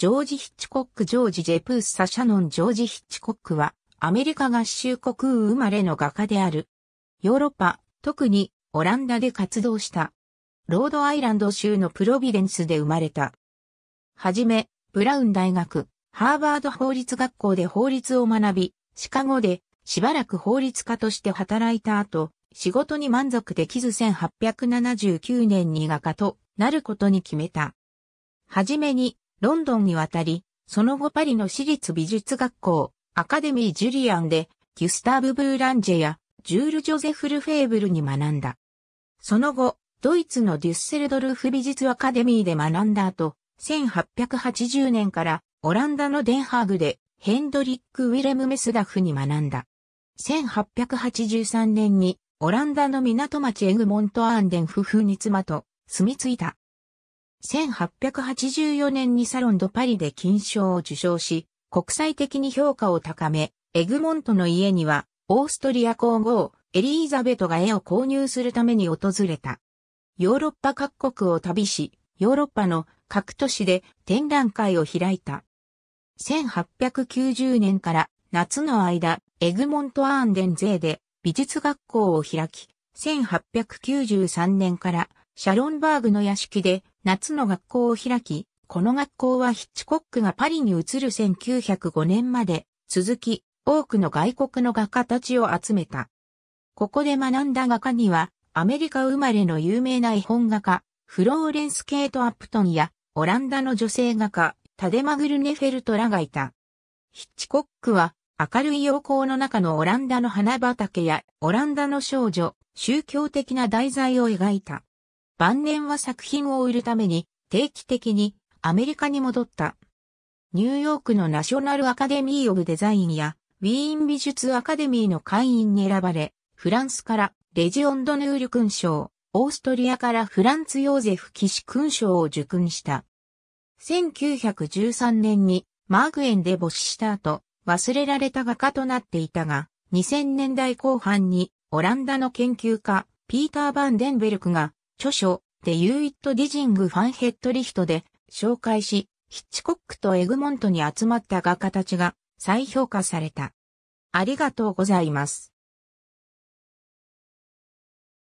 ジョージ・ヒッチコック・ジョージ・ジェプーサ・シャノン・ジョージ・ヒッチコックは、アメリカ合衆国生まれの画家である。ヨーロッパ、特にオランダで活動した。ロードアイランド州のプロビデンスで生まれた。はじめ、ブラウン大学、ハーバード法律学校で法律を学び、シカゴでしばらく法律家として働いた後、仕事に満足できず1879年に画家となることに決めた。はじめにロンドンに渡り、その後パリの私立美術学校、アカデミー・ジュリアンで、ギュスターブ・ブーランジェや、ジュール・ジョゼフ・ルフェーブルに学んだ。その後、ドイツのデュッセルドルフ美術アカデミーで学んだ後、1880年からオランダのデンハーグでヘンドリック・ウィレム・メスダフに学んだ。1883年にオランダの港町エグモント・アーンデン夫婦に妻と住み着いた。1884年にサロンドパリで金賞を受賞し、国際的に評価を高め、エグモントの家には、オーストリア皇后、エリーザベトが絵を購入するために訪れた。ヨーロッパ各国を旅し、ヨーロッパの各都市で展覧会を開いた。1890年から夏の間、エグモント・アーンデンゼーで美術学校を開き、1893年からシャロンバーグの屋敷で夏の学校を開き、この学校はヒッチコックがパリに移る1905年まで続き、多くの外国の画家たちを集めた。ここで学んだ画家には、アメリカ生まれの有名な絵本画家、フローレンス・ケート・アップトンや、オランダの女性画家、タデマグルネフェルトらがいた。ヒッチコックは、明るい陽光の中のオランダの花畑や、オランダの少女、宗教的な題材を描いた。晩年は作品を売るために定期的にアメリカに戻った。ニューヨークのナショナルアカデミー・オブ・デザインやウィーン美術アカデミーの会員に選ばれ、フランスからレジオンド・ヌール勲章、オーストリアからフランツ・ヨーゼフ・騎士勲章を受勲した。1913年にマーグエンで没した後、忘れられた画家となっていたが、2000年代後半にオランダの研究家、ピーター・バンデンベルクが著書、でユーイット・ディジング・ファンヘッドリヒトで紹介し、ヒッチコックとエグモントに集まった画家たちが再評価された。ありがとうございます。